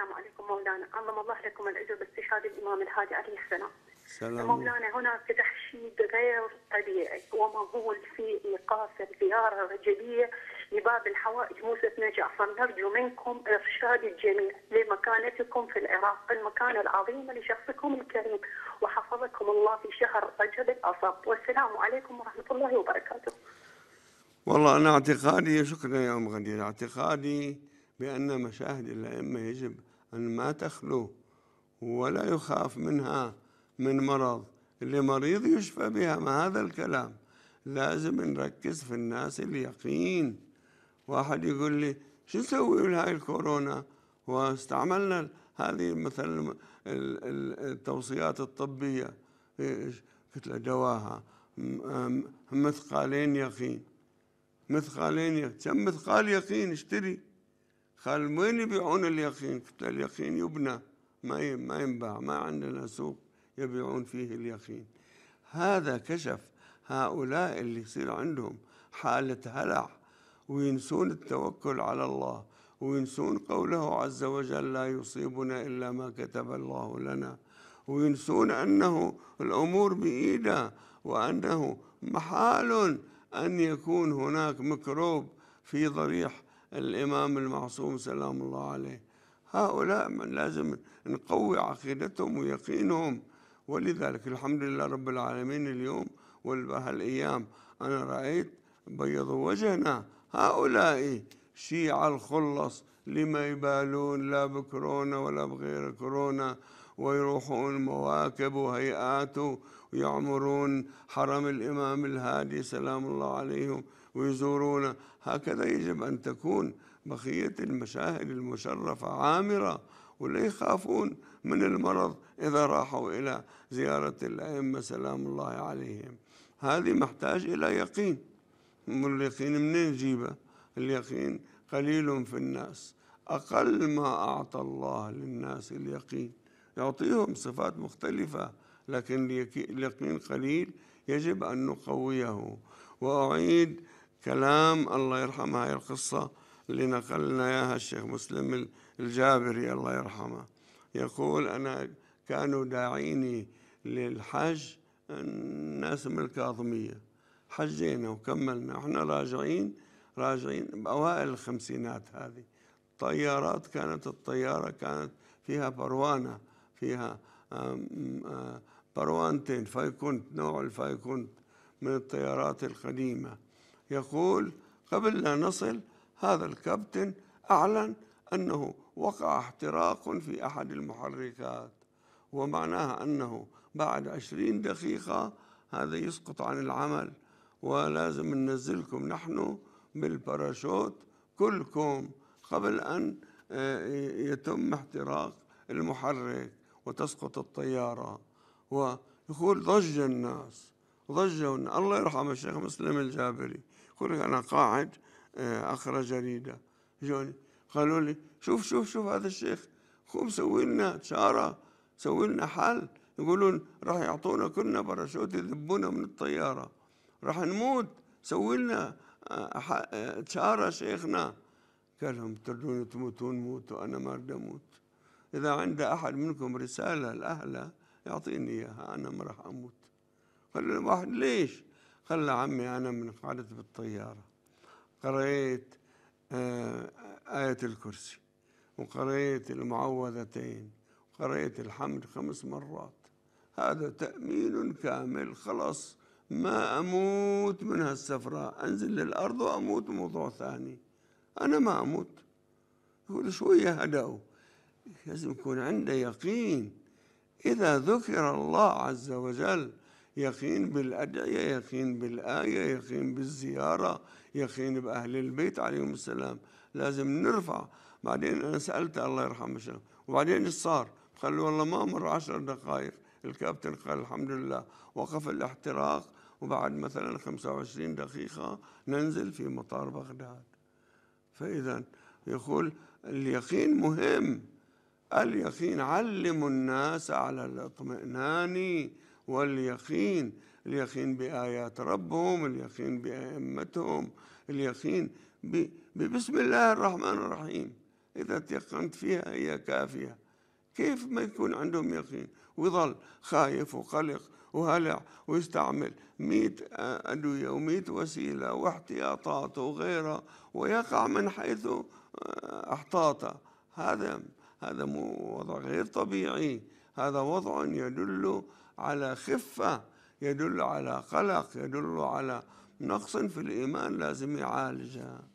السلام عليكم مولانا عظم الله لكم الأجر باستشهاد الإمام الهادي عليه السلام سلام. مولانا هناك تحشيد غير طبيعي ومهول في إيقاف الزيارة الرجلية لباب الحوائج موسى بن جعفر نرجو منكم إرشاد الجميع لمكانتكم في العراق المكانة العظيمة لشخصكم الكريم وحفظكم الله في شهر رجب الأصب والسلام عليكم ورحمة الله وبركاته والله أنا اعتقادي شكرا يا أم غدير اعتقادي بأن مشاهد الأئمة يجب أن ما تخلو ولا يخاف منها من مرض اللي مريض يشفى بها ما هذا الكلام لازم نركز في الناس اليقين واحد يقول لي شو نسوي لهاي الكورونا واستعملنا هذه مثلا التوصيات الطبية قلت له دواها مثقالين يقين مثقالين يقين كم مثقال يقين اشتري قال وين يبيعون اليقين؟ قلت اليقين يبنى ما ما ينباع ما عندنا سوق يبيعون فيه اليقين هذا كشف هؤلاء اللي يصير عندهم حالة هلع وينسون التوكل على الله وينسون قوله عز وجل لا يصيبنا إلا ما كتب الله لنا وينسون أنه الأمور بإيده وأنه محال أن يكون هناك ميكروب في ضريح الإمام المعصوم سلام الله عليه هؤلاء من لازم نقوي عقيدتهم ويقينهم ولذلك الحمد لله رب العالمين اليوم وهالأيام أنا رأيت بيضوا وجهنا هؤلاء شيعة الخلص لما يبالون لا بكورونا ولا بغير كورونا ويروحون مواكب وهيئات ويعمرون حرم الإمام الهادي سلام الله عليهم ويزورون هكذا يجب أن تكون بقية المشاهد المشرفة عامرة ولا يخافون من المرض إذا راحوا إلى زيارة الأئمة سلام الله عليهم هذه محتاج إلى يقين واليقين منين جيبه اليقين قليل في الناس أقل ما أعطى الله للناس اليقين يعطيهم صفات مختلفة لكن اليقين قليل يجب أن نقويه وأعيد كلام الله يرحمه هاي القصة اللي نقلنا إياها الشيخ مسلم الجابري الله يرحمه يقول أنا كانوا داعيني للحج الناس من الكاظمية حجينا وكملنا احنا راجعين راجعين بأوائل الخمسينات هذه طيارات كانت الطيارة كانت فيها بروانة فيها آه، بروانتين فايكونت نوع الفايكونت من الطيارات القديمة يقول قبل لا نصل هذا الكابتن أعلن أنه وقع احتراق في أحد المحركات ومعناها أنه بعد عشرين دقيقة هذا يسقط عن العمل ولازم ننزلكم نحن بالباراشوت كلكم قبل أن آه، يتم احتراق المحرك وتسقط الطيارة ويقول ضج الناس ضجوا الله يرحم الشيخ مسلم الجابري يقول أنا قاعد أقرأ آه، جريدة جوني قالوا لي شوف شوف شوف هذا الشيخ قوم سوي لنا شارة سوي لنا حل يقولون راح يعطونا كلنا باراشوت يذبونا من الطيارة راح نموت سوي لنا آه، آه، شارة شيخنا قال لهم تردون تموتون موتوا أنا ما أريد أموت إذا عند أحد منكم رسالة لأهله يعطيني إياها أنا ما راح أموت قال الواحد ليش؟ قال عمي أنا من قعدت بالطيارة قرأت آه، آية الكرسي وقرأت المعوذتين وقرأت الحمد خمس مرات هذا تأمين كامل خلاص ما أموت من هالسفرة أنزل للأرض وأموت موضوع ثاني أنا ما أموت يقول شوية هدأوا لازم يكون عنده يقين إذا ذكر الله عز وجل يقين بالأدعية يقين بالآية يقين بالزيارة يقين بأهل البيت عليهم السلام لازم نرفع بعدين أنا سألت الله يرحمه وبعدين ايش صار قال له والله ما مر عشر دقائق الكابتن قال الحمد لله وقف الاحتراق وبعد مثلا 25 دقيقة ننزل في مطار بغداد فإذا يقول اليقين مهم اليقين علموا الناس على الاطمئنان واليقين اليقين بآيات ربهم اليقين بأئمتهم اليقين بسم الله الرحمن الرحيم إذا تيقنت فيها هي كافية كيف ما يكون عندهم يقين ويظل خايف وقلق وهلع ويستعمل ميت أدوية وميت وسيلة واحتياطات وغيرها ويقع من حيث احتاط هذا هذا وضع غير طبيعي هذا وضع يدل على خفة يدل على قلق يدل على نقص في الإيمان لازم يعالجه